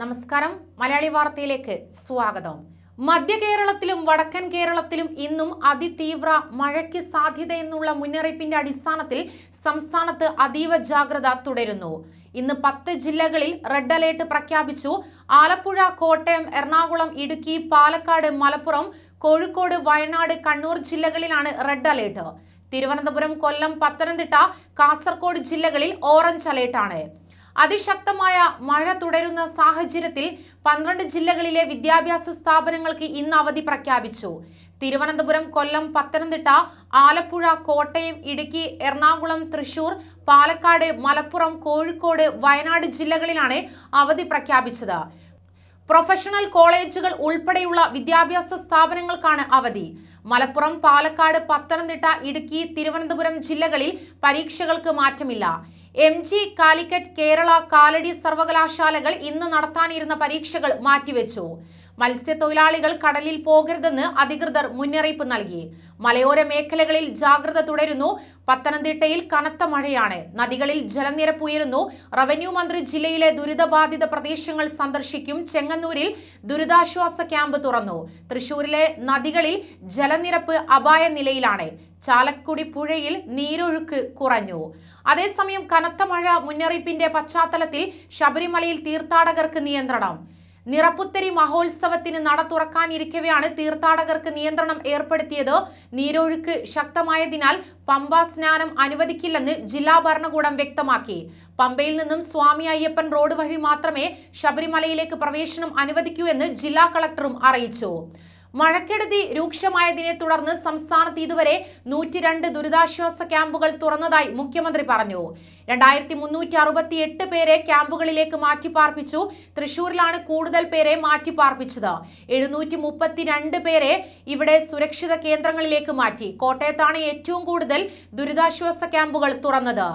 നമസ്കാരം മലയാളി വാർത്തയിലേക്ക് സ്വാഗതം മധ്യ കേരളത്തിലും വടക്കൻ കേരളത്തിലും ഇന്നും അതിതീവ്ര മഴയ്ക്ക് സാധ്യതയെന്നുള്ള മുന്നറിയിപ്പിന്റെ അടിസ്ഥാനത്തിൽ സംസ്ഥാനത്ത് അതീവ ജാഗ്രത തുടരുന്നു ഇന്ന് പത്ത് ജില്ലകളിൽ റെഡ് അലേർട്ട് പ്രഖ്യാപിച്ചു ആലപ്പുഴ കോട്ടയം എറണാകുളം ഇടുക്കി പാലക്കാട് മലപ്പുറം കോഴിക്കോട് വയനാട് കണ്ണൂർ ജില്ലകളിലാണ് റെഡ് അലേർട്ട് തിരുവനന്തപുരം കൊല്ലം പത്തനംതിട്ട കാസർഗോഡ് ജില്ലകളിൽ ഓറഞ്ച് അലേർട്ടാണ് അതിശക്തമായ മഴ തുടരുന്ന സാഹചര്യത്തിൽ പന്ത്രണ്ട് ജില്ലകളിലെ വിദ്യാഭ്യാസ സ്ഥാപനങ്ങൾക്ക് ഇന്ന് അവധി പ്രഖ്യാപിച്ചു തിരുവനന്തപുരം കൊല്ലം പത്തനംതിട്ട ആലപ്പുഴ കോട്ടയം ഇടുക്കി എറണാകുളം തൃശൂർ പാലക്കാട് മലപ്പുറം കോഴിക്കോട് വയനാട് ജില്ലകളിലാണ് അവധി പ്രഖ്യാപിച്ചത് പ്രൊഫഷണൽ കോളേജുകൾ ഉൾപ്പെടെയുള്ള വിദ്യാഭ്യാസ സ്ഥാപനങ്ങൾക്കാണ് അവധി മലപ്പുറം പാലക്കാട് പത്തനംതിട്ട ഇടുക്കി തിരുവനന്തപുരം ജില്ലകളിൽ പരീക്ഷകൾക്ക് മാറ്റമില്ല എം ജി കാലിക്കറ്റ് കേരള കാലടി സർവകലാശാലകൾ ഇന്ന് നടത്താനിരുന്ന പരീക്ഷകൾ മാറ്റിവെച്ചു മത്സ്യത്തൊഴിലാളികൾ കടലിൽ പോകരുതെന്ന് അധികൃതർ മുന്നറിയിപ്പ് നൽകി മലയോര മേഖലകളിൽ ജാഗ്രത തുടരുന്നു പത്തനംതിട്ടയിൽ കനത്ത മഴയാണ് നദികളിൽ ജലനിരപ്പ് ഉയരുന്നു റവന്യൂ മന്ത്രി ജില്ലയിലെ ദുരിതബാധിത പ്രദേശങ്ങൾ സന്ദർശിക്കും ചെങ്ങന്നൂരിൽ ദുരിതാശ്വാസ ക്യാമ്പ് തുറന്നു തൃശൂരിലെ നദികളിൽ ജലനിരപ്പ് അപായ നിലയിലാണ് ചാലക്കുടി പുഴയിൽ നീരൊഴുക്ക് കുറഞ്ഞു അതേസമയം കനത്ത മഴ മുന്നറിയിപ്പിന്റെ പശ്ചാത്തലത്തിൽ ശബരിമലയിൽ തീർത്ഥാടകർക്ക് നിയന്ത്രണം നിറപ്പുത്തരി മഹോത്സവത്തിന് നട തുറക്കാനിരിക്കവെയാണ് തീർത്ഥാടകർക്ക് നിയന്ത്രണം ഏർപ്പെടുത്തിയത് നീരൊഴുക്ക് ശക്തമായതിനാൽ പമ്പ സ്നാനം അനുവദിക്കില്ലെന്ന് ജില്ലാ ഭരണകൂടം വ്യക്തമാക്കി പമ്പയിൽ നിന്നും സ്വാമി അയ്യപ്പൻ റോഡ് വഴി മാത്രമേ ശബരിമലയിലേക്ക് പ്രവേശനം അനുവദിക്കൂ എന്ന് ജില്ലാ കളക്ടറും അറിയിച്ചു മഴക്കെടുതി രൂക്ഷമായതിനെ തുടർന്ന് സംസ്ഥാനത്ത് ഇതുവരെ നൂറ്റിരണ്ട് ദുരിതാശ്വാസ ക്യാമ്പുകൾ തുറന്നതായി മുഖ്യമന്ത്രി പറഞ്ഞു രണ്ടായിരത്തി മുന്നൂറ്റി അറുപത്തി എട്ട് പേരെ ക്യാമ്പുകളിലേക്ക് മാറ്റിപ്പാർപ്പിച്ചു തൃശൂരിലാണ് കൂടുതൽ പേരെ മാറ്റിപ്പാർപ്പിച്ചത് എഴുന്നൂറ്റി മുപ്പത്തിരണ്ട് പേരെ ഇവിടെ സുരക്ഷിത കേന്ദ്രങ്ങളിലേക്ക് മാറ്റി കോട്ടയത്താണ് ഏറ്റവും കൂടുതൽ ദുരിതാശ്വാസ ക്യാമ്പുകൾ തുറന്നത്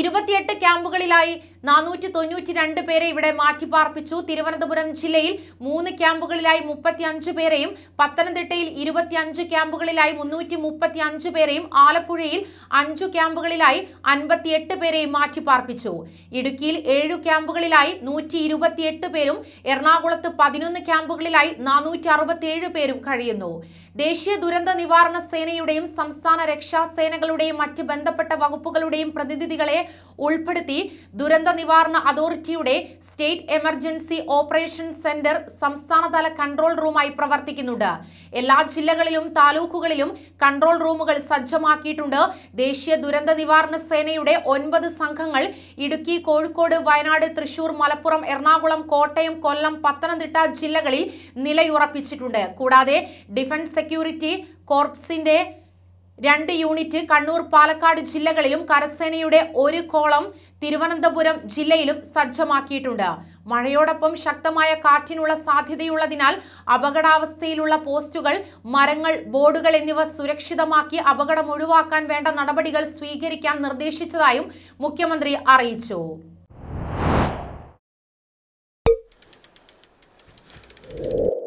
ഇരുപത്തിയെട്ട് ക്യാമ്പുകളിലായി നാനൂറ്റി തൊണ്ണൂറ്റി രണ്ട് പേരെ ഇവിടെ മാറ്റിപ്പാർപ്പിച്ചു തിരുവനന്തപുരം ജില്ലയിൽ മൂന്ന് ക്യാമ്പുകളിലായി മുപ്പത്തി അഞ്ച് പേരെയും പത്തനംതിട്ടയിൽ ഇരുപത്തിയഞ്ച് ക്യാമ്പുകളിലായി മുന്നൂറ്റി മുപ്പത്തി അഞ്ച് പേരെയും ആലപ്പുഴയിൽ അഞ്ചു ക്യാമ്പുകളിലായി അൻപത്തിയെട്ട് പേരെയും മാറ്റിപ്പാർപ്പിച്ചു ഇടുക്കിയിൽ ഏഴു ക്യാമ്പുകളിലായി നൂറ്റി ഇരുപത്തിയെട്ട് പേരും എറണാകുളത്ത് പതിനൊന്ന് ക്യാമ്പുകളിലായി നാനൂറ്റി അറുപത്തിയേഴ് പേരും കഴിയുന്നു ദേശീയ ദുരന്ത നിവാരണ സേനയുടെയും സംസ്ഥാന രക്ഷാസേനകളുടെയും മറ്റ് ബന്ധപ്പെട്ട വകുപ്പുകളുടെയും പ്രതിനിധികളെ ഉൾപ്പെടുത്തി ദുരന്ത ദുരന്ത നിവാരണ അതോറിറ്റിയുടെ സ്റ്റേറ്റ് എമർജൻസി ഓപ്പറേഷൻ സെന്റർ സംസ്ഥാനതല കൺട്രോൾ റൂമായി പ്രവർത്തിക്കുന്നുണ്ട് എല്ലാ ജില്ലകളിലും താലൂക്കുകളിലും കൺട്രോൾ റൂമുകൾ സജ്ജമാക്കിയിട്ടുണ്ട് ദേശീയ ദുരന്ത നിവാരണ സേനയുടെ ഒൻപത് സംഘങ്ങൾ ഇടുക്കി കോഴിക്കോട് വയനാട് തൃശൂർ മലപ്പുറം എറണാകുളം കോട്ടയം കൊല്ലം പത്തനംതിട്ട ജില്ലകളിൽ നിലയുറപ്പിച്ചിട്ടുണ്ട് കൂടാതെ ഡിഫൻസ് സെക്യൂരിറ്റി കോർപ്സിന്റെ രണ്ട് യൂണിറ്റ് കണ്ണൂർ പാലക്കാട് ജില്ലകളിലും കരസേനയുടെ ഒരു കോളം തിരുവനന്തപുരം ജില്ലയിലും സജ്ജമാക്കിയിട്ടുണ്ട് മഴയോടൊപ്പം ശക്തമായ കാറ്റിനുള്ള സാധ്യതയുള്ളതിനാൽ അപകടാവസ്ഥയിലുള്ള പോസ്റ്റുകൾ മരങ്ങൾ ബോർഡുകൾ എന്നിവ സുരക്ഷിതമാക്കി അപകടം ഒഴിവാക്കാൻ വേണ്ട നടപടികൾ സ്വീകരിക്കാൻ നിർദ്ദേശിച്ചതായും മുഖ്യമന്ത്രി അറിയിച്ചു you